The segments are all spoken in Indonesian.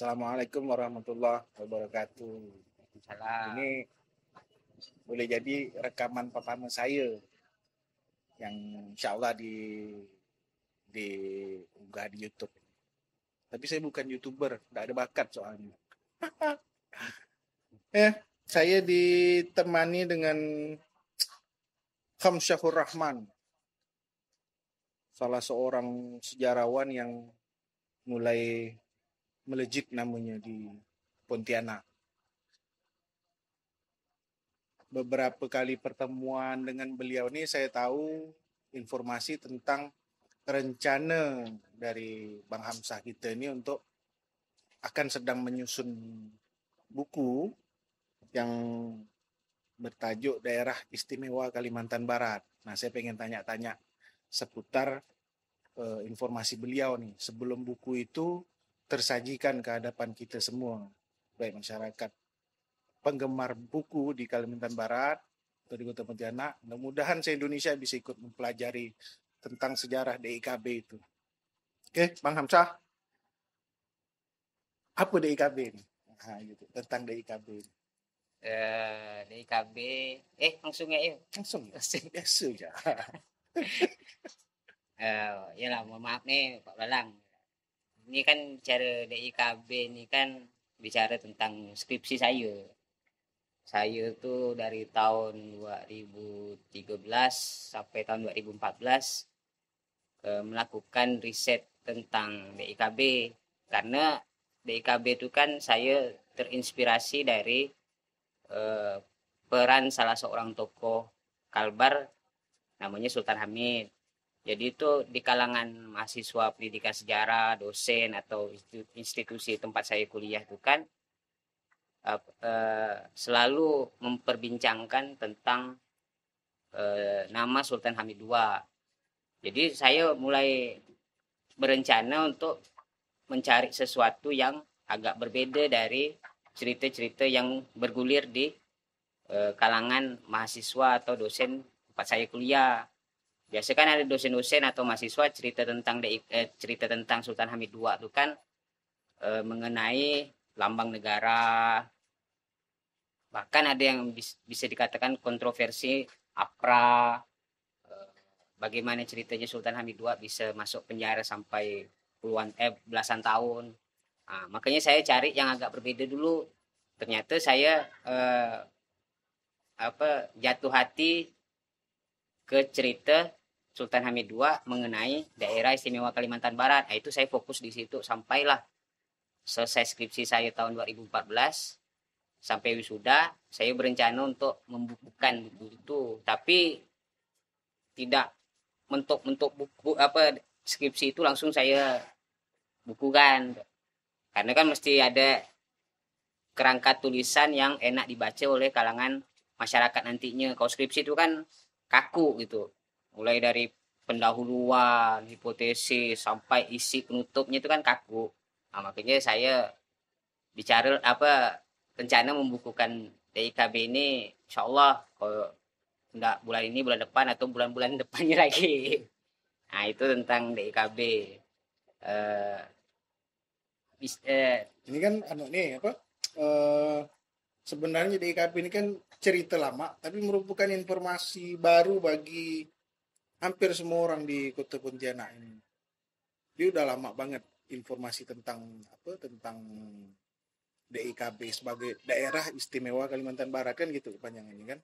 Assalamualaikum warahmatullahi wabarakatuh. Salam. Ini boleh jadi rekaman pertama saya yang insya Allah di di di YouTube. Tapi saya bukan youtuber, tidak ada bakat soalnya. eh, saya ditemani dengan Khamsyahur Rahman, salah seorang sejarawan yang mulai melejit namanya di Pontianak. Beberapa kali pertemuan dengan beliau ini saya tahu informasi tentang rencana dari Bang Hamzah kita ini untuk akan sedang menyusun buku yang bertajuk Daerah Istimewa Kalimantan Barat. Nah, saya pengen tanya-tanya seputar uh, informasi beliau nih. Sebelum buku itu tersajikan ke hadapan kita semua, baik masyarakat penggemar buku di Kalimantan Barat atau di Kota Pontianak. Mudah-mudahan se-Indonesia bisa ikut mempelajari tentang sejarah DIKB itu. Oke, Bang Hamzah. Apa DIKB ini? Nah, gitu, tentang DIKB ini. Uh, eh, DIKB, eh langsung ya? Langsung ya, biasa ya. uh, eh, yalah, mohon maaf nih Pak Lalang ini kan bicara DIKB ini kan bicara tentang skripsi saya. Saya tuh dari tahun 2013 sampai tahun 2014 eh, melakukan riset tentang DIKB karena DIKB itu kan saya terinspirasi dari eh, peran salah seorang tokoh Kalbar namanya Sultan Hamid jadi itu di kalangan mahasiswa pendidikan sejarah, dosen atau institusi tempat saya kuliah itu kan uh, uh, selalu memperbincangkan tentang uh, nama Sultan Hamid II. Jadi saya mulai berencana untuk mencari sesuatu yang agak berbeda dari cerita-cerita yang bergulir di uh, kalangan mahasiswa atau dosen tempat saya kuliah biasakan kan ada dosen-dosen atau mahasiswa cerita tentang eh, cerita tentang Sultan Hamid II itu kan eh, mengenai lambang negara bahkan ada yang bis, bisa dikatakan kontroversi APRA eh, bagaimana ceritanya Sultan Hamid II bisa masuk penjara sampai puluhan eh belasan tahun nah, makanya saya cari yang agak berbeda dulu ternyata saya eh, apa jatuh hati ke cerita Sultan Hamid II mengenai daerah istimewa Kalimantan Barat. Nah, itu saya fokus di situ sampailah selesai skripsi saya tahun 2014 sampai wisuda saya berencana untuk membukukan buku itu tapi tidak mentok-mentok buku apa skripsi itu langsung saya bukukan karena kan mesti ada kerangka tulisan yang enak dibaca oleh kalangan masyarakat nantinya kalau skripsi itu kan kaku gitu mulai dari pendahuluan hipotesis sampai isi penutupnya itu kan kaku nah, makanya saya bicara apa rencana membukukan DIKB ini insya Allah kalau enggak bulan ini bulan depan atau bulan-bulan depannya lagi nah itu tentang DIKB uh, eh, bis, uh, ini kan anu nih apa uh, sebenarnya DIKB ini kan cerita lama tapi merupakan informasi baru bagi hampir semua orang di kota Pontianak ini dia udah lama banget informasi tentang apa tentang DIKB sebagai daerah istimewa Kalimantan Barat kan gitu panjangannya kan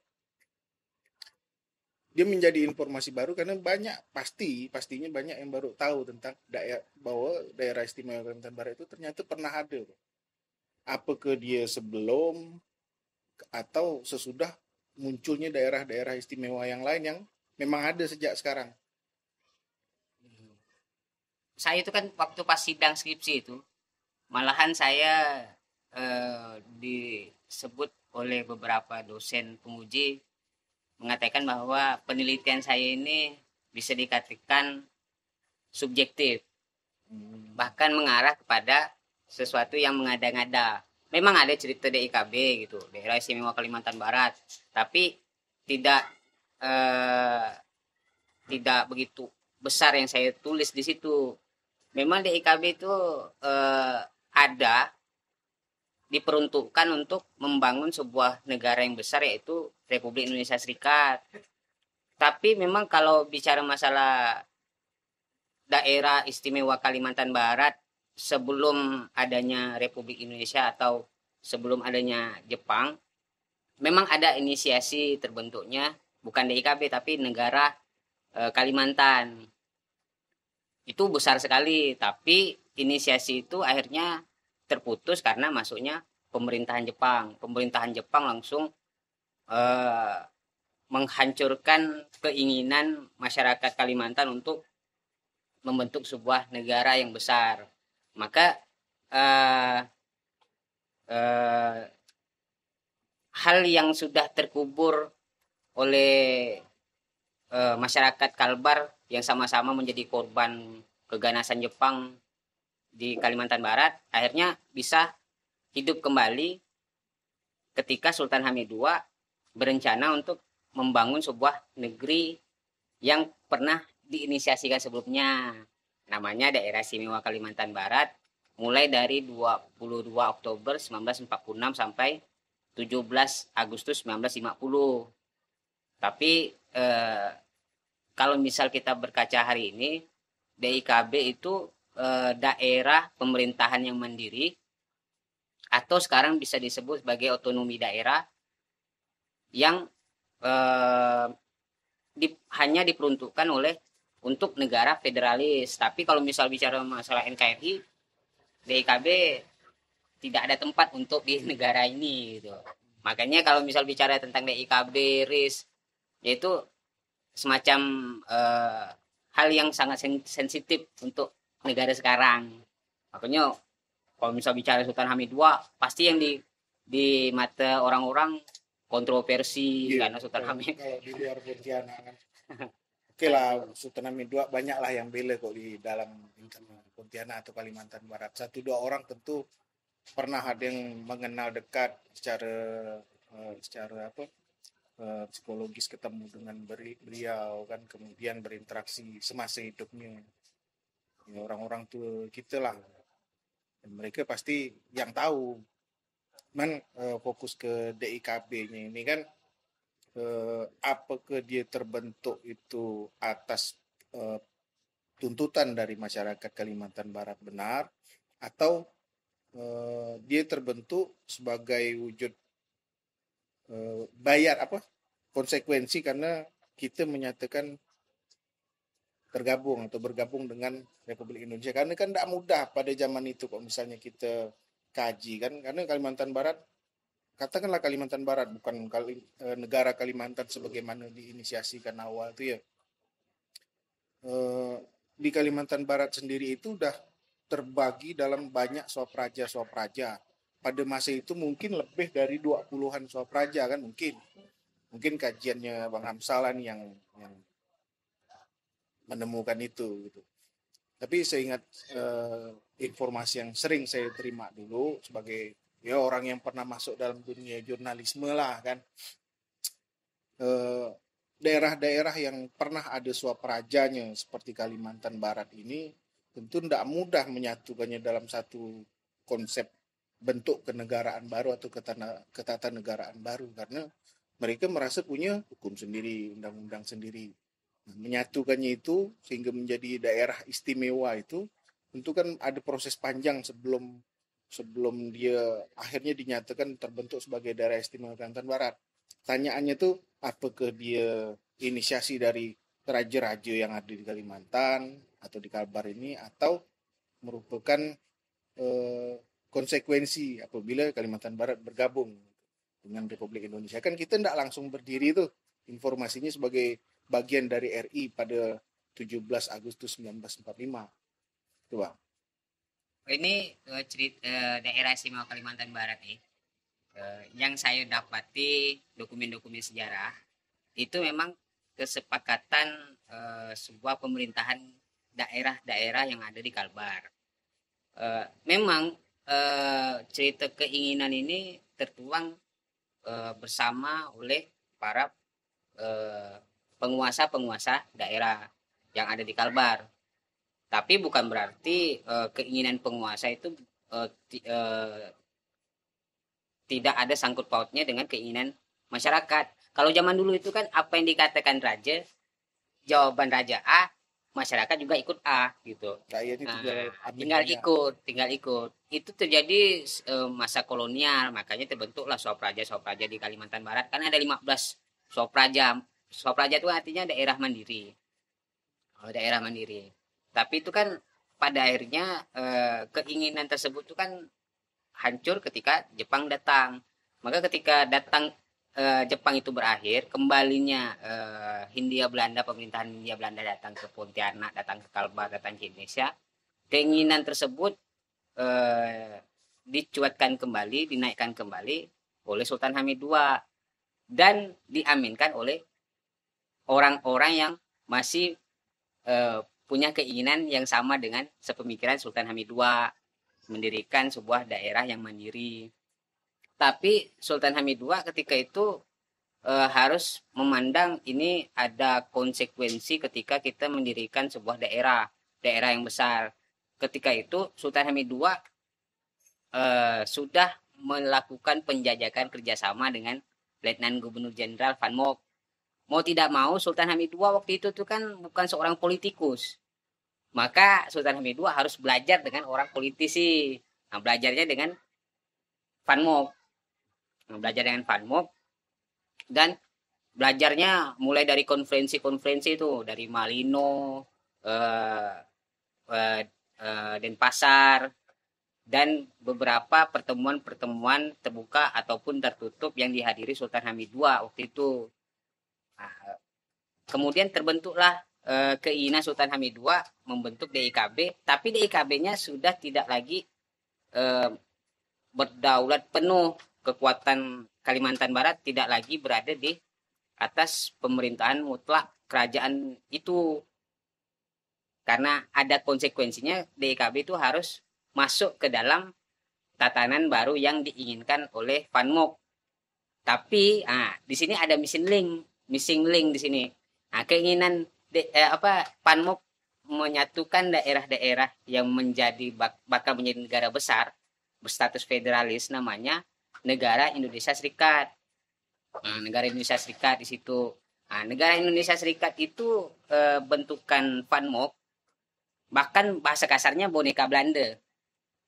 dia menjadi informasi baru karena banyak pasti pastinya banyak yang baru tahu tentang daerah bahwa daerah istimewa Kalimantan Barat itu ternyata pernah ada apa ke dia sebelum atau sesudah munculnya daerah-daerah istimewa yang lain yang memang ada sejak sekarang saya itu kan waktu pas sidang skripsi itu malahan saya eh, disebut oleh beberapa dosen penguji mengatakan bahwa penelitian saya ini bisa dikatakan subjektif bahkan mengarah kepada sesuatu yang mengada-ngada memang ada cerita DIKB gitu daerah istimewa Kalimantan Barat tapi tidak Eh, tidak begitu besar yang saya tulis di situ. Memang di IKB itu uh, ada diperuntukkan untuk membangun sebuah negara yang besar yaitu Republik Indonesia Serikat. Tapi memang kalau bicara masalah daerah istimewa Kalimantan Barat sebelum adanya Republik Indonesia atau sebelum adanya Jepang, memang ada inisiasi terbentuknya bukan DIKB tapi negara e, Kalimantan itu besar sekali tapi inisiasi itu akhirnya terputus karena masuknya pemerintahan Jepang pemerintahan Jepang langsung e, menghancurkan keinginan masyarakat Kalimantan untuk membentuk sebuah negara yang besar maka e, e, hal yang sudah terkubur oleh e, masyarakat Kalbar yang sama-sama menjadi korban keganasan Jepang di Kalimantan Barat akhirnya bisa hidup kembali ketika Sultan Hamid II berencana untuk membangun sebuah negeri yang pernah diinisiasikan sebelumnya namanya daerah Simiwa Kalimantan Barat mulai dari 22 Oktober 1946 sampai 17 Agustus 1950 tapi eh, kalau misal kita berkaca hari ini, DIKB itu eh, daerah pemerintahan yang mandiri atau sekarang bisa disebut sebagai otonomi daerah yang eh, di, hanya diperuntukkan oleh untuk negara federalis. Tapi kalau misal bicara masalah NKRI, DIKB tidak ada tempat untuk di negara ini gitu. Makanya kalau misal bicara tentang DIKB, RIS, yaitu semacam uh, hal yang sangat sen sensitif untuk negara sekarang makanya kalau misal bicara Sultan Hamid II pasti yang di di mata orang-orang kontroversi yeah. karena Sultan Hamid kalau di luar Pontianak kan. oke lah Sultan Hamid II banyak lah yang bela kok di dalam internal Pontianak atau Kalimantan Barat satu dua orang tentu pernah ada yang mengenal dekat secara uh, secara apa Eh, psikologis ketemu dengan beri, beliau kan kemudian berinteraksi semasa hidupnya orang ya, orang-orang tua kita lah dan mereka pasti yang tahu man uh, eh, fokus ke DIKB-nya ini kan uh, eh, ke dia terbentuk itu atas uh, tuntutan dari masyarakat Kalimantan Barat benar atau dia terbentuk sebagai wujud Eh, bayar apa konsekuensi karena kita menyatakan tergabung atau bergabung dengan Republik Indonesia karena kan tidak mudah pada zaman itu kok misalnya kita kaji kan karena Kalimantan Barat katakanlah Kalimantan Barat bukan kali, e, negara Kalimantan sebagaimana diinisiasikan awal itu ya e, di Kalimantan Barat sendiri itu sudah terbagi dalam banyak swapraja swapraja pada masa itu mungkin lebih dari 20-an suap raja kan mungkin. Mungkin kajiannya Bang Hamsalan yang yang menemukan itu gitu. Tapi saya ingat eh, informasi yang sering saya terima dulu sebagai ya orang yang pernah masuk dalam dunia jurnalisme lah kan. Eh, daerah-daerah yang pernah ada suap rajanya seperti Kalimantan Barat ini tentu tidak mudah menyatukannya dalam satu konsep bentuk kenegaraan baru atau ketatanegaraan baru karena mereka merasa punya hukum sendiri, undang-undang sendiri. Nah, menyatukannya itu sehingga menjadi daerah istimewa itu tentu kan ada proses panjang sebelum sebelum dia akhirnya dinyatakan terbentuk sebagai daerah istimewa Kalimantan Barat. Tanyaannya tuh apakah dia inisiasi dari raja-raja yang ada di Kalimantan atau di Kalbar ini atau merupakan eh, konsekuensi apabila Kalimantan Barat bergabung dengan Republik Indonesia. Kan kita tidak langsung berdiri tuh informasinya sebagai bagian dari RI pada 17 Agustus 1945. Itu Bang. Ini uh, eh, cerita uh, eh, daerah Simau Kalimantan Barat nih. Uh, yang saya dapati dokumen-dokumen sejarah itu memang kesepakatan uh, sebuah pemerintahan daerah-daerah yang ada di Kalbar. Uh, memang Eh, cerita keinginan ini tertuang uh, bersama oleh para eh, penguasa-penguasa daerah yang ada di Kalbar. Tapi bukan berarti keinginan penguasa itu tidak ada sangkut pautnya dengan keinginan masyarakat. Kalau zaman dulu itu kan apa yang dikatakan raja, jawaban raja A masyarakat juga ikut A gitu. Nah, iya, nah, tinggal aja. ikut, tinggal ikut. Itu terjadi e, masa kolonial, makanya terbentuklah Sopraja Sopraja di Kalimantan Barat karena ada 15 Sopraja. Sopraja itu artinya daerah mandiri. Oh, daerah mandiri. Tapi itu kan pada akhirnya e, keinginan tersebut itu kan hancur ketika Jepang datang. Maka ketika datang Eh, Jepang itu berakhir, kembalinya uh, Hindia Belanda, pemerintahan Hindia Belanda datang ke Pontianak, datang ke Kalbar, datang ke Indonesia, keinginan tersebut uh, dicuatkan kembali, dinaikkan kembali oleh Sultan Hamid II dan diaminkan oleh orang-orang yang masih uh, punya keinginan yang sama dengan sepemikiran Sultan Hamid II mendirikan sebuah daerah yang mandiri tapi Sultan Hamid II ketika itu e, harus memandang ini ada konsekuensi ketika kita mendirikan sebuah daerah, daerah yang besar. Ketika itu Sultan Hamid II e, eh, sudah melakukan penjajakan kerjasama dengan Letnan Gubernur Jenderal Van Mok. Mau tidak mau Sultan Hamid II waktu itu tuh kan bukan seorang politikus. Maka Sultan Hamid II harus belajar dengan orang politisi. Nah, belajarnya dengan Van Mok belajar dengan FunMob dan belajarnya mulai dari konferensi-konferensi itu dari Malino, eh, eh, eh, Denpasar dan beberapa pertemuan-pertemuan terbuka ataupun tertutup yang dihadiri Sultan Hamid II waktu itu. Nah, kemudian terbentuklah eh, keinginan Sultan Hamid II membentuk DIKB, tapi DIKB-nya sudah tidak lagi eh, berdaulat penuh kekuatan Kalimantan Barat tidak lagi berada di atas pemerintahan mutlak kerajaan itu karena ada konsekuensinya DKB itu harus masuk ke dalam tatanan baru yang diinginkan oleh Panmok. Tapi ah di sini ada missing link, missing link di sini. Nah, keinginan de, eh, apa Panmok menyatukan daerah-daerah yang menjadi bak, bakal menjadi negara besar berstatus federalis namanya negara Indonesia Serikat. Nah, negara Indonesia Serikat di situ. Nah, negara Indonesia Serikat itu e, bentukan Panmok bahkan bahasa kasarnya boneka Belanda.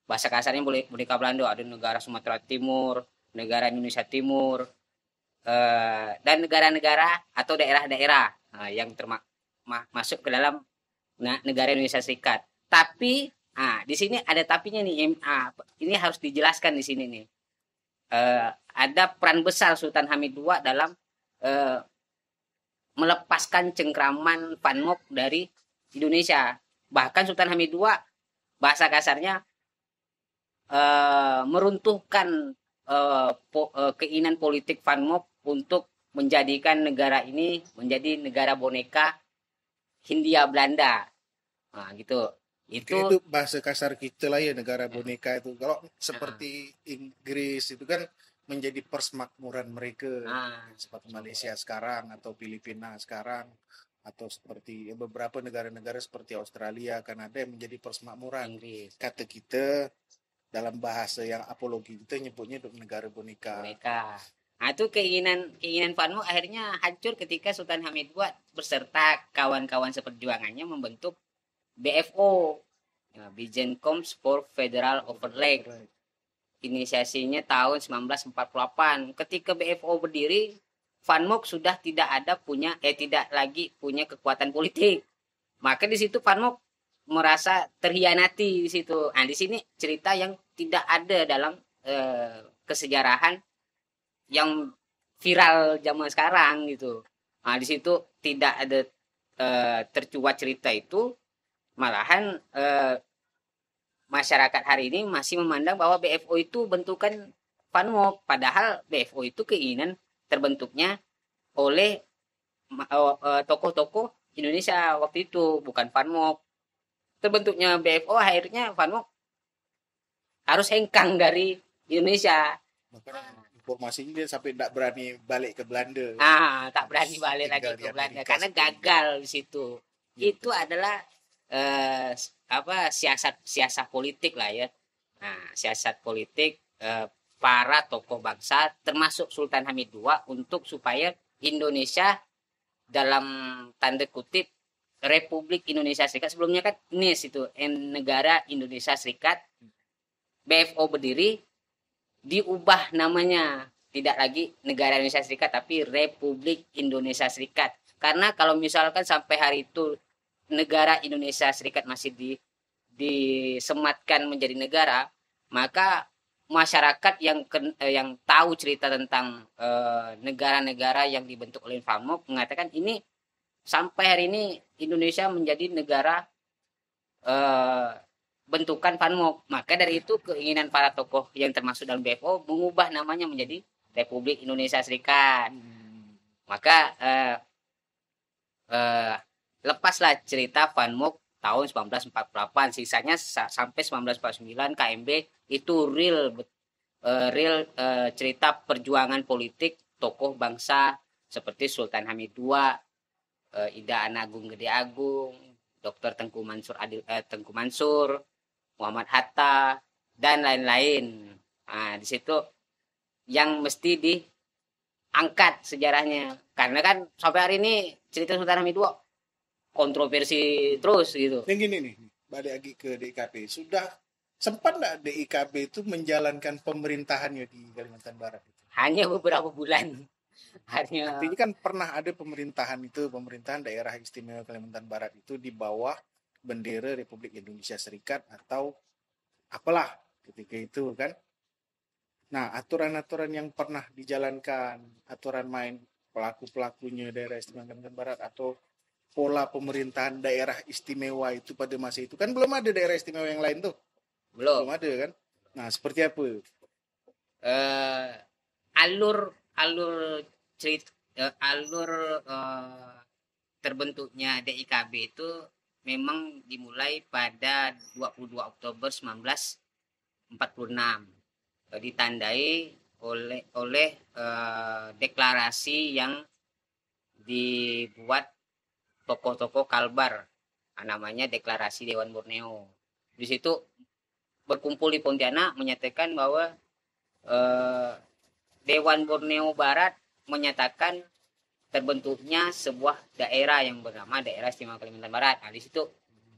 Bahasa kasarnya boneka Belanda ada negara Sumatera Timur, negara Indonesia Timur, e, dan negara-negara atau daerah-daerah nah, yang termasuk ma masuk ke dalam negara Indonesia Serikat. Tapi ah di sini ada tapinya nih. ini harus dijelaskan di sini nih uh, ada peran besar Sultan Hamid II dalam uh, melepaskan cengkraman Panmok dari Indonesia. Bahkan Sultan Hamid II bahasa kasarnya uh, meruntuhkan uh, po, uh, keinginan politik Panmok untuk menjadikan negara ini menjadi negara boneka Hindia Belanda. Nah, gitu itu itu bahasa kasar kita lah ya negara hmm. boneka itu kalau hmm. seperti Inggris itu kan menjadi persemakmuran mereka uh, seperti Malaysia sekarang atau Filipina sekarang atau seperti beberapa negara-negara seperti Australia, Kanada yang menjadi persemakmuran. Inggris. Kata kita dalam bahasa yang apologi kita nyebutnya untuk negara boneka. Boneka. Nah, itu keinginan keinginan Panmu akhirnya hancur ketika Sultan Hamid buat berserta kawan-kawan seperjuangannya membentuk BFO ya, Bijen Coms for Federal Overlay inisiasinya tahun 1948 ketika BFO berdiri Van sudah tidak ada punya eh tidak lagi punya kekuatan politik maka di situ Van merasa terhianati di situ nah di sini cerita yang tidak ada dalam eh, kesejarahan yang viral zaman sekarang gitu nah di situ tidak ada eh, tercuat cerita itu Malahan eh, masyarakat hari ini masih memandang bahwa BFO itu bentukan Panmo, padahal BFO itu keinginan terbentuknya oleh tokoh-tokoh Indonesia waktu itu, bukan Panmo. Terbentuknya BFO akhirnya Panmo harus hengkang dari Indonesia. Makanya informasinya dia sampai tidak berani balik ke Belanda. Ah, tak berani balik lagi ke Belanda karena gagal di situ. Ya. Itu adalah eh, apa siasat siasat politik lah ya nah siasat politik eh, para tokoh bangsa termasuk Sultan Hamid II untuk supaya Indonesia dalam tanda kutip Republik Indonesia Serikat sebelumnya kan NIS itu negara Indonesia Serikat BFO berdiri diubah namanya tidak lagi negara Indonesia Serikat tapi Republik Indonesia Serikat karena kalau misalkan sampai hari itu negara Indonesia Serikat masih di disematkan menjadi negara, maka masyarakat yang eh, yang tahu cerita tentang eh, negara-negara yang dibentuk oleh FAMO mengatakan ini sampai hari ini Indonesia menjadi negara eh, bentukan FAMO. Maka dari itu keinginan para tokoh yang termasuk dalam BFO mengubah namanya menjadi Republik Indonesia Serikat. Hmm. Maka eh, eh Lepaslah cerita Van Mook tahun 1948, sisanya sampai 1949 KMB itu real uh, real eh, cerita perjuangan politik tokoh bangsa seperti Sultan Hamid II, uh, eh, Ida Anagung Gede Agung, Dr. Tengku Mansur Adil uh, Tengku Mansur, Muhammad Hatta dan lain-lain. Nah, di situ yang mesti diangkat sejarahnya. Karena kan sampai hari ini cerita Sultan Hamid II kontroversi terus gitu. Yang gini nih, balik lagi ke DKP. Sudah sempat nggak DIKB itu menjalankan pemerintahannya di Kalimantan Barat? Hanya beberapa bulan. Hanya... Artinya kan pernah ada pemerintahan itu, pemerintahan daerah istimewa Kalimantan Barat itu di bawah bendera Republik Indonesia Serikat atau apalah ketika itu kan. Nah, aturan-aturan yang pernah dijalankan, aturan main pelaku-pelakunya daerah istimewa Kalimantan Barat atau pola pemerintahan daerah istimewa itu pada masa itu kan belum ada daerah istimewa yang lain tuh belum belum ada kan nah seperti apa uh, alur alur cerita uh, eh, alur uh, terbentuknya DIKB itu memang dimulai pada 22 Oktober 1946 uh, ditandai oleh oleh uh, deklarasi yang dibuat tokoh-tokoh Kalbar ah, namanya deklarasi Dewan Borneo di situ berkumpul di Pontianak menyatakan bahwa eh, Dewan Borneo Barat menyatakan terbentuknya sebuah daerah yang bernama daerah istimewa Kalimantan Barat. Nah, di situ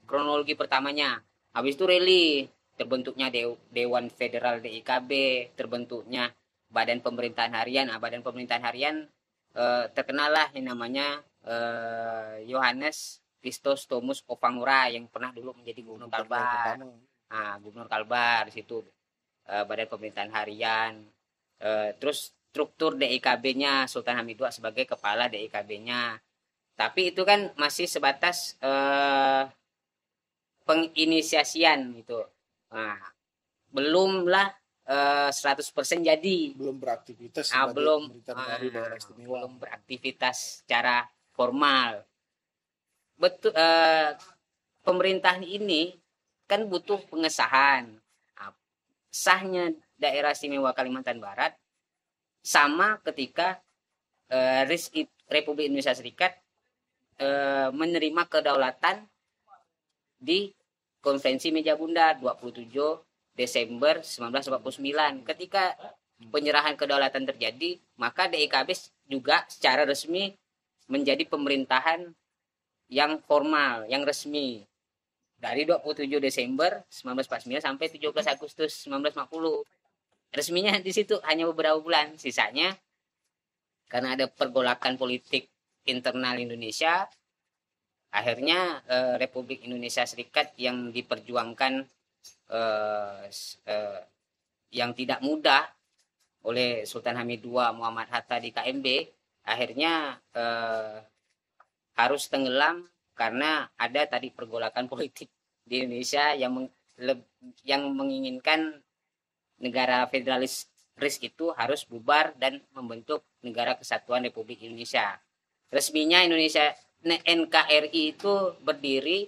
kronologi pertamanya. Habis itu rally terbentuknya Dewan Federal DIKB, terbentuknya Badan Pemerintahan Harian. Nah, Badan Pemerintahan Harian eh, terkenal lah yang namanya Yohanes eh, Kristus Tomus Opangura yang pernah dulu menjadi gubernur Kalbar. Nah, gubernur Kalbar di situ eh, Badan Pemerintahan Harian. Eh, terus struktur DIKB-nya Sultan Hamid II sebagai kepala DIKB-nya. Tapi itu kan masih sebatas eh, penginisiasian gitu. Nah, belumlah 100% jadi belum beraktivitas ah, belum uh, belum beraktivitas secara formal. Betul eh, pemerintahan ini kan butuh pengesahan. Sahnya daerah istimewa Kalimantan Barat sama ketika eh, Republik Indonesia Serikat eh, menerima kedaulatan di Konvensi Meja Bundar 27 Desember 1949. Ketika penyerahan kedaulatan terjadi, maka DIKB juga secara resmi menjadi pemerintahan yang formal, yang resmi dari 27 Desember 1949 sampai 17 Agustus 1950. Resminya di situ hanya beberapa bulan, sisanya karena ada pergolakan politik internal Indonesia, akhirnya eh, Republik Indonesia Serikat yang diperjuangkan eh, eh, yang tidak mudah oleh Sultan Hamid II Muhammad Hatta di KMB akhirnya eh, harus tenggelam karena ada tadi pergolakan politik di Indonesia yang meng, le, yang menginginkan negara federalis itu harus bubar dan membentuk negara kesatuan Republik Indonesia. Resminya Indonesia NKRI itu berdiri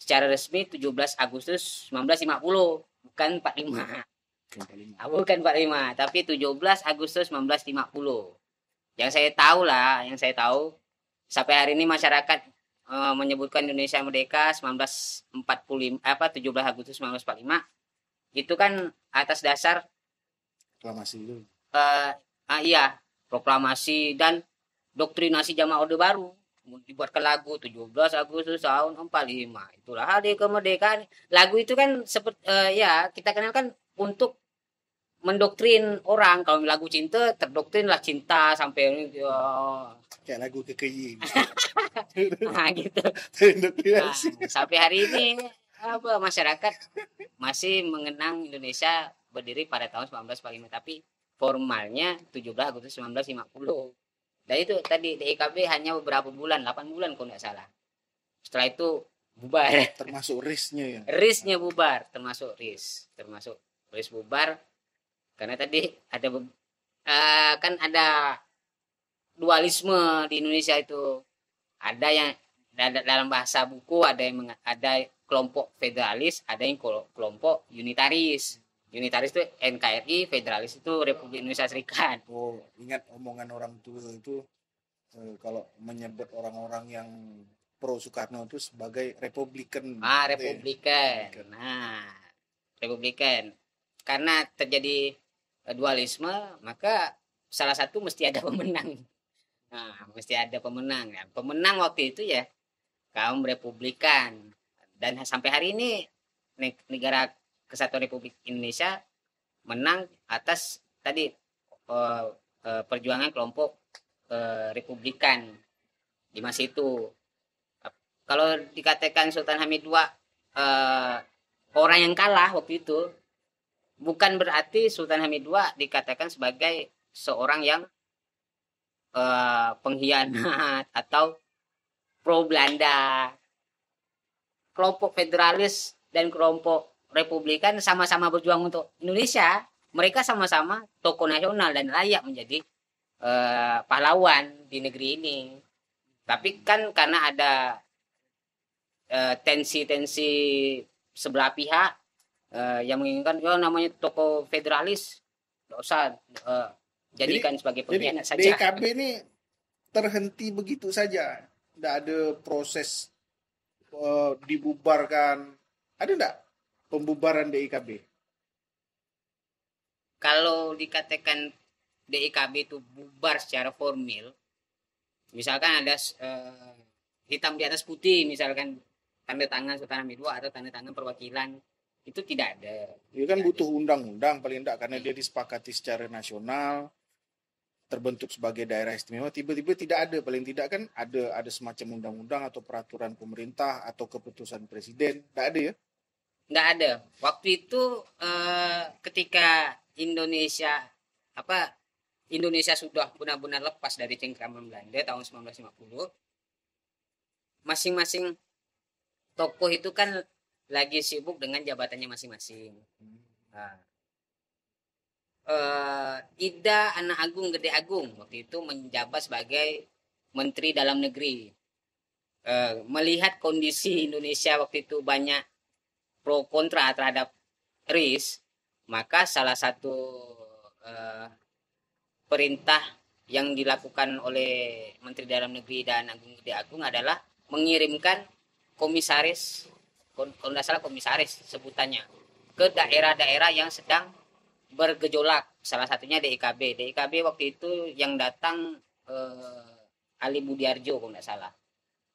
secara resmi 17 Agustus 1950, bukan 45. Bukan 45, ah, tapi 17 Agustus 1950 yang saya tahu lah yang saya tahu sampai hari ini masyarakat e, menyebutkan Indonesia merdeka 1945 apa 17 Agustus 1945 itu kan atas dasar proklamasi itu e, eh, ah, iya proklamasi dan doktrinasi jamaah Orde Baru dibuat ke lagu 17 Agustus tahun 45 itulah hari kemerdekaan lagu itu kan seperti uh, ya kita kenal kan untuk mendoktrin orang kalau lagu cinta terdoktrin lah cinta sampai oh. kayak lagu kekeyi nah, gitu nah, sampai hari ini apa masyarakat masih mengenang Indonesia berdiri pada tahun 1945 tapi formalnya 17 Agustus 1950 dan itu tadi DIKB e hanya beberapa bulan 8 bulan kalau nggak salah setelah itu bubar termasuk risnya ya risnya bubar termasuk ris termasuk ris bubar karena tadi ada uh, kan ada dualisme di Indonesia itu ada yang dalam bahasa buku ada yang meng, ada kelompok federalis ada yang kelompok unitaris unitaris itu NKRI federalis itu Republik Indonesia Serikat oh ingat omongan orang tua itu eh, kalau menyebut orang-orang yang pro Soekarno itu sebagai Republikan ah Republikan ya. nah Republikan karena terjadi Eh, dualisme maka salah satu mesti ada pemenang nah, mesti ada pemenang ya. pemenang waktu itu ya kaum republikan dan sampai hari ini negara kesatuan Republik Indonesia menang atas tadi eh, eh, perjuangan kelompok republikan di masa itu kalau dikatakan Sultan Hamid II orang yang kalah waktu itu bukan berarti Sultan Hamid II dikatakan sebagai seorang yang uh, pengkhianat atau pro Belanda. Kelompok federalis dan kelompok republikan sama-sama berjuang untuk Indonesia. Mereka sama-sama tokoh nasional dan layak menjadi uh, pahlawan di negeri ini. Tapi kan karena ada eh, tensi-tensi uh, tensi -tensi sebelah pihak uh, yang menginginkan oh, namanya toko federalis nggak usah uh, jadikan jadi, sebagai pengkhianat saja. BKB ini terhenti begitu saja, tidak ada proses uh, dibubarkan, ada tidak pembubaran DIKB? Kalau dikatakan DIKB itu bubar secara formal, misalkan ada uh, hitam di atas putih, misalkan tanda tangan setanah Hamid atau tanda tangan perwakilan itu tidak ada. itu kan tidak butuh undang-undang paling tidak karena dia iya. disepakati secara nasional terbentuk sebagai daerah istimewa tiba-tiba tidak ada paling tidak kan ada ada semacam undang-undang atau peraturan pemerintah atau keputusan presiden tidak ada ya tidak ada waktu itu eh, ketika Indonesia apa Indonesia sudah benar-benar lepas dari cengkraman Belanda tahun 1950 masing-masing tokoh itu kan lagi sibuk dengan jabatannya masing-masing. Hmm. Nah, uh, Ida Anak Agung Gede Agung waktu itu menjabat sebagai Menteri Dalam Negeri. Uh, melihat kondisi Indonesia waktu itu banyak pro kontra terhadap RIS, maka salah satu uh, perintah yang dilakukan oleh Menteri Dalam Negeri dan Agung Gede Agung adalah mengirimkan komisaris kalau tidak salah komisaris sebutannya ke daerah-daerah yang sedang bergejolak salah satunya DIKB DIKB waktu itu yang datang eh, Ali Budiarjo kalau tidak salah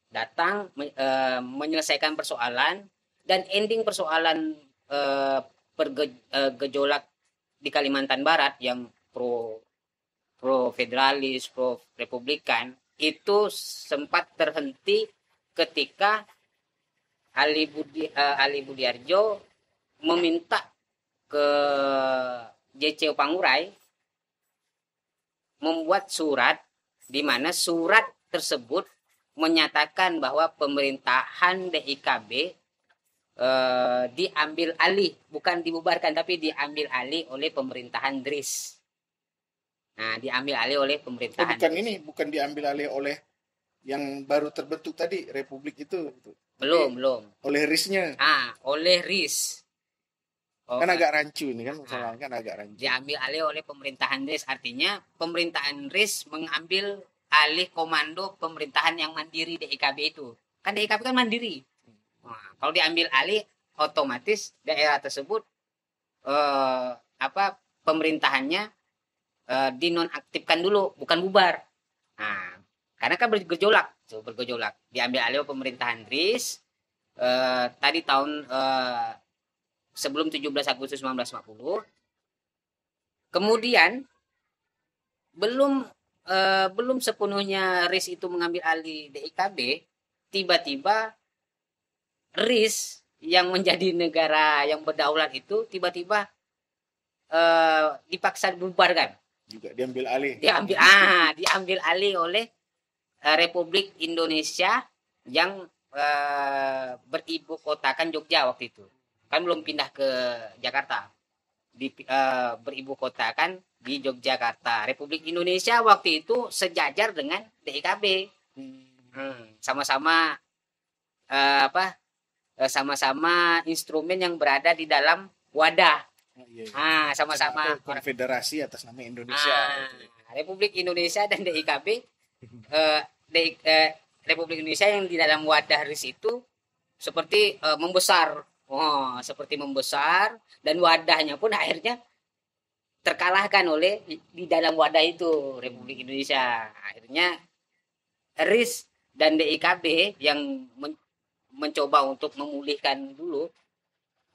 datang eh, menyelesaikan persoalan dan ending persoalan eh, pergejolak eh, di Kalimantan Barat yang pro pro federalis pro republikan itu sempat terhenti ketika Ali Budi uh, Ali Budiarjo meminta ke JC Pangurai membuat surat di mana surat tersebut menyatakan bahwa pemerintahan DIKB uh, eh, diambil alih, bukan dibubarkan tapi diambil alih oleh pemerintahan DRIS. Nah, diambil alih oleh pemerintahan. Eh, bukan ini, bukan diambil alih oleh yang baru terbentuk tadi Republik itu belum belum oleh risnya ah oleh ris kan oh, kan agak rancu ini kan ah. masalah kan agak rancu diambil alih oleh pemerintahan ris artinya pemerintahan ris mengambil alih komando pemerintahan yang mandiri di DIKB itu kan di DIKB kan mandiri nah, kalau diambil alih otomatis daerah tersebut eh, apa pemerintahannya eh, dinonaktifkan dulu bukan bubar nah karena kan bergejolak itu bergejolak diambil alih pemerintahan Riz eh, tadi tahun eh, sebelum 17 Agustus 1950 kemudian belum eh, belum sepenuhnya Riz itu mengambil alih DIKB tiba-tiba Riz yang menjadi negara yang berdaulat itu tiba-tiba eh, dipaksa dibubarkan juga diambil alih diambil ah diambil alih oleh Eh, Republik Indonesia yang uh, beribu kan Jogja waktu itu kan belum pindah ke Jakarta di uh, beribu kota kan di Yogyakarta Republik Indonesia waktu itu sejajar dengan DKB, sama hmm, sama-sama uh, apa sama-sama instrumen yang berada di dalam wadah ah, iya, iya. Ah, sama-sama konfederasi atas nama Indonesia ah, gitu. Republik Indonesia dan DIKB uh, Republik Indonesia yang di dalam wadah RIS itu seperti uh, membesar, oh, seperti membesar dan wadahnya pun akhirnya terkalahkan oleh di dalam wadah itu Republik Indonesia. Akhirnya RIS dan DIKB yang men mencoba untuk memulihkan dulu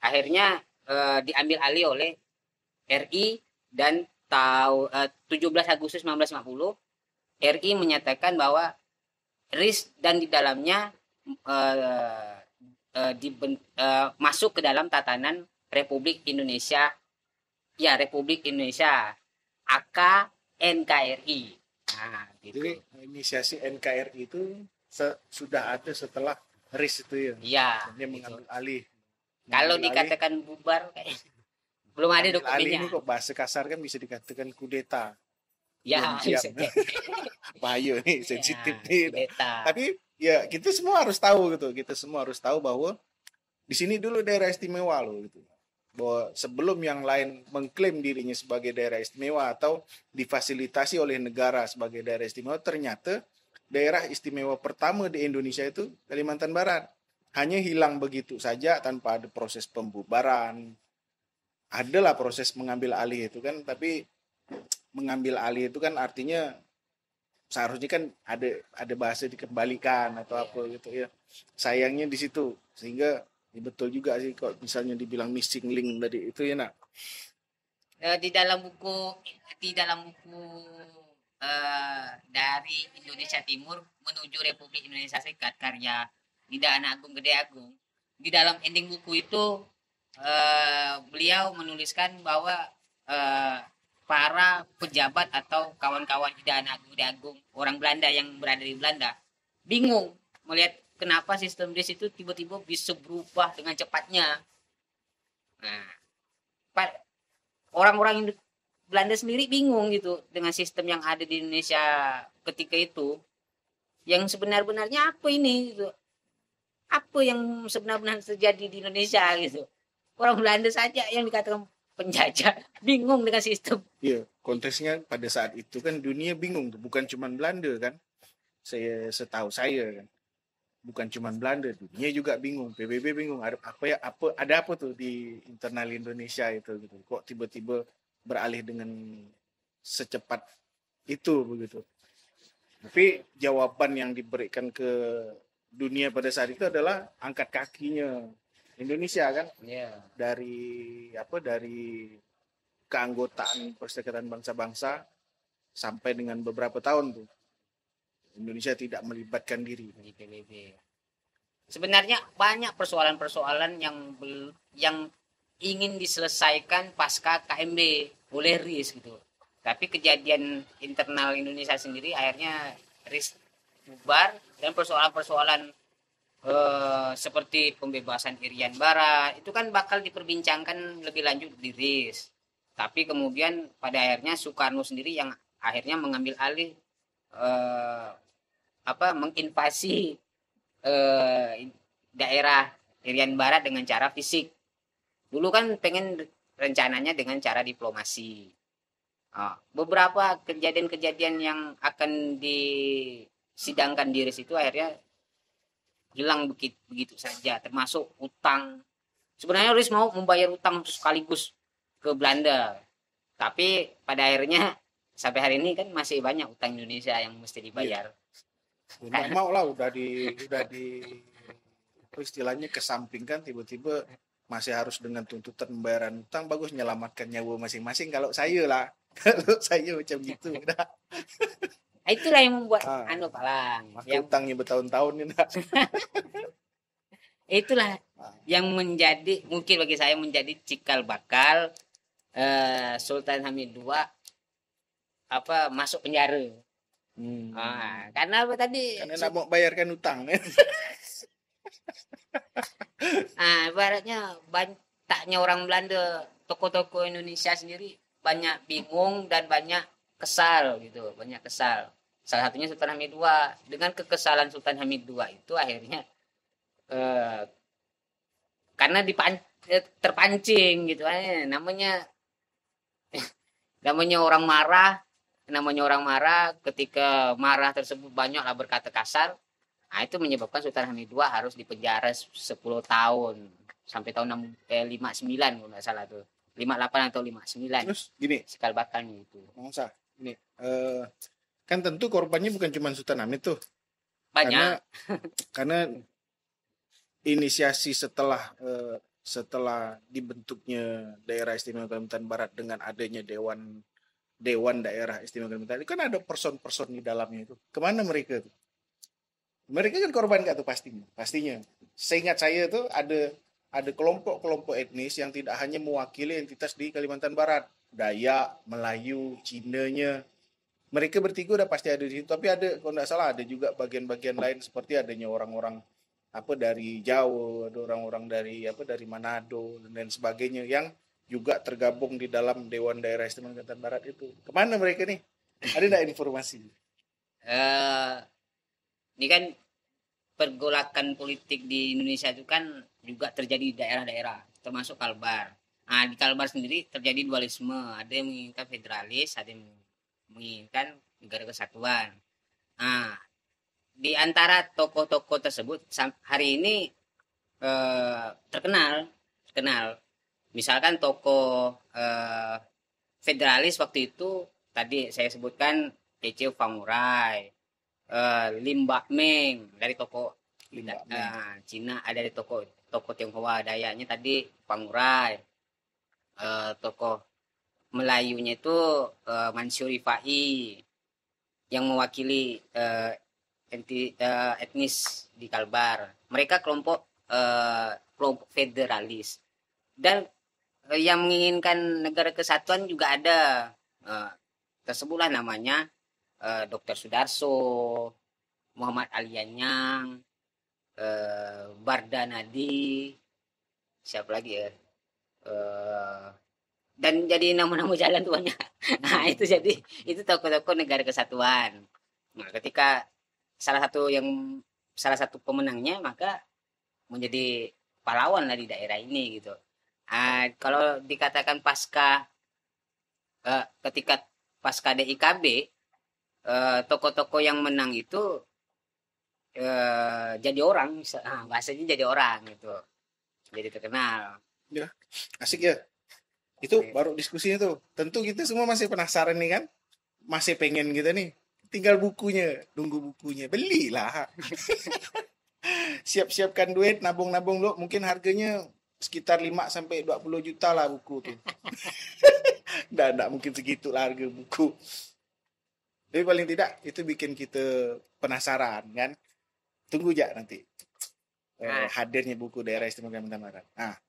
akhirnya diambil alih oleh RI dan tahu 17 Agustus 1950 RI menyatakan bahwa RIS dan di dalamnya uh, uh, di, uh, masuk ke dalam tatanan Republik Indonesia ya Republik Indonesia AK NKRI nah gitu. jadi inisiasi NKRI itu sudah ada setelah RIS itu ya ya Ini gitu. mengambil gitu. alih kalau dikatakan alih, bubar kayak belum ada dokumennya ini kok bahasa kasar kan bisa dikatakan kudeta Ya, bahaya nih, ya, sensitif nih. Tapi ya kita semua harus tahu gitu. Kita semua harus tahu bahwa di sini dulu daerah istimewa loh gitu. Bahwa sebelum yang lain mengklaim dirinya sebagai daerah istimewa atau difasilitasi oleh negara sebagai daerah istimewa, ternyata daerah istimewa pertama di Indonesia itu Kalimantan Barat. Hanya hilang begitu saja tanpa ada proses pembubaran. Adalah proses mengambil alih itu kan, tapi mengambil alih itu kan artinya seharusnya kan ada ada bahasa dikembalikan atau iya. apa gitu ya sayangnya di situ sehingga ya betul juga sih kok misalnya dibilang missing link tadi itu ya nak eh, di dalam buku di dalam buku uh, dari Indonesia Timur menuju Republik Indonesia Serikat karya Nida Anak Agung Gede Agung di dalam ending buku itu uh, beliau menuliskan bahwa uh, para pejabat atau kawan-kawan di Agung orang Belanda yang berada di Belanda bingung melihat kenapa sistem DIS itu tiba-tiba bisa berubah dengan cepatnya. Nah, orang-orang Belanda sendiri bingung gitu dengan sistem yang ada di Indonesia ketika itu. Yang sebenar-benarnya apa ini gitu. Apa yang sebenar-benar terjadi di Indonesia gitu. Orang Belanda saja yang dikatakan penjajah bingung dengan sistem. Iya, konteksnya pada saat itu kan dunia bingung, bukan cuma Belanda kan. Saya setahu saya kan. Bukan cuma Belanda, dunia juga bingung, PBB bingung ada apa ya apa ada apa tuh di internal Indonesia itu gitu. Kok tiba-tiba beralih dengan secepat itu begitu. Tapi jawaban yang diberikan ke dunia pada saat itu adalah angkat kakinya Indonesia kan yeah. dari apa dari keanggotaan Perserikatan Bangsa-Bangsa sampai dengan beberapa tahun tuh Indonesia tidak melibatkan diri di PBB. Sebenarnya banyak persoalan-persoalan yang bel, yang ingin diselesaikan pasca KMB oleh RIS gitu. Tapi kejadian internal Indonesia sendiri akhirnya RIS bubar dan persoalan-persoalan e, seperti pembebasan Irian Barat itu kan bakal diperbincangkan lebih lanjut di RIS. Tapi kemudian pada akhirnya Soekarno sendiri yang akhirnya mengambil alih e, apa menginvasi e, daerah Irian Barat dengan cara fisik. Dulu kan pengen rencananya dengan cara diplomasi. Nah, beberapa kejadian-kejadian yang akan disidangkan di RIS itu akhirnya hilang begitu, begitu saja termasuk utang sebenarnya Riz mau membayar utang sekaligus ke Belanda tapi pada akhirnya sampai hari ini kan masih banyak utang Indonesia yang mesti dibayar ya. Ya, mau lah udah di udah di istilahnya kesampingkan tiba-tiba masih harus dengan tuntutan pembayaran utang bagus menyelamatkan nyawa masing-masing kalau saya lah kalau saya macam gitu udah Nah, itulah yang membuat ah, anu palang. Yang utangnya bertahun-tahun ini. itulah ah. yang menjadi mungkin bagi saya menjadi cikal bakal uh, Sultan Hamid II apa masuk penjara. Hmm. Ah, karena apa tadi? Karena nak mau bayarkan utang. Ya? ah, baratnya banyaknya orang Belanda, toko-toko Indonesia sendiri banyak bingung dan banyak kesal gitu, banyak kesal. Salah satunya Sultan Hamid II. Dengan kekesalan Sultan Hamid II itu akhirnya eh, karena dipan eh, terpancing gitu kan. eh, namanya namanya orang marah namanya orang marah ketika marah tersebut banyaklah berkata kasar nah itu menyebabkan Sultan Hamid II harus dipenjara 10 tahun sampai tahun 6, eh, 59 kalau nggak salah tuh 58 atau 59 terus gini sekal bakalnya itu masa ini uh, eh, kan tentu korbannya bukan cuma Sultan Hamid tuh banyak karena, karena inisiasi setelah uh, setelah dibentuknya daerah istimewa Kalimantan Barat dengan adanya dewan dewan daerah istimewa Kalimantan itu kan ada person-person di dalamnya itu kemana mereka tuh mereka kan korban gak tuh pastinya pastinya seingat saya tuh ada ada kelompok-kelompok etnis yang tidak hanya mewakili entitas di Kalimantan Barat Dayak Melayu Cina-nya, mereka bertiga udah pasti ada di situ tapi ada kalau nggak salah ada juga bagian-bagian lain seperti adanya orang-orang apa dari Jawa ada orang-orang dari apa dari Manado dan lain sebagainya yang juga tergabung di dalam Dewan Daerah Istimewa Kalimantan Barat itu kemana mereka nih ada nggak informasi uh, ini kan pergolakan politik di Indonesia itu kan juga terjadi di daerah-daerah termasuk Kalbar nah di Kalbar sendiri terjadi dualisme ada yang menginginkan federalis ada yang menginginkan negara kesatuan. Nah, di antara tokoh-tokoh tersebut hari ini eh, terkenal, terkenal. Misalkan tokoh eh, federalis waktu itu tadi saya sebutkan Cece Famurai, eh, Lim Bak Meng dari toko Lim eh, Cina ada di toko toko Tionghoa dayanya tadi Famurai, eh, tokoh Melayunya itu uh, eh, Mansuri yang mewakili uh, enti, uh, etnis di Kalbar. Mereka kelompok uh, kelompok federalis dan uh, yang menginginkan negara kesatuan juga ada uh, tersebutlah namanya uh, Dr. Sudarso, Muhammad Alianyang, Yanyang, Bardanadi, siapa lagi ya? Uh, dan jadi nama-nama jalan tuanya Nah, hmm. itu jadi itu tokoh-tokoh negara kesatuan. Nah, ketika salah satu yang salah satu pemenangnya maka menjadi pahlawan lah di daerah ini gitu. Nah, kalau dikatakan pasca eh, ketika pasca DIKB uh, eh, toko-toko yang menang itu eh, jadi orang ah, bahasanya jadi orang gitu jadi terkenal ya asik ya itu okay. baru diskusinya tuh tentu kita semua masih penasaran nih kan masih pengen gitu nih tinggal bukunya tunggu bukunya belilah siap-siapkan duit nabung-nabung lo mungkin harganya sekitar 5 sampai 20 juta lah buku tuh dan tidak mungkin segitu lah harga buku tapi paling tidak itu bikin kita penasaran kan tunggu aja nanti eh, nah. hadirnya buku daerah istimewa Kalimantan Barat nah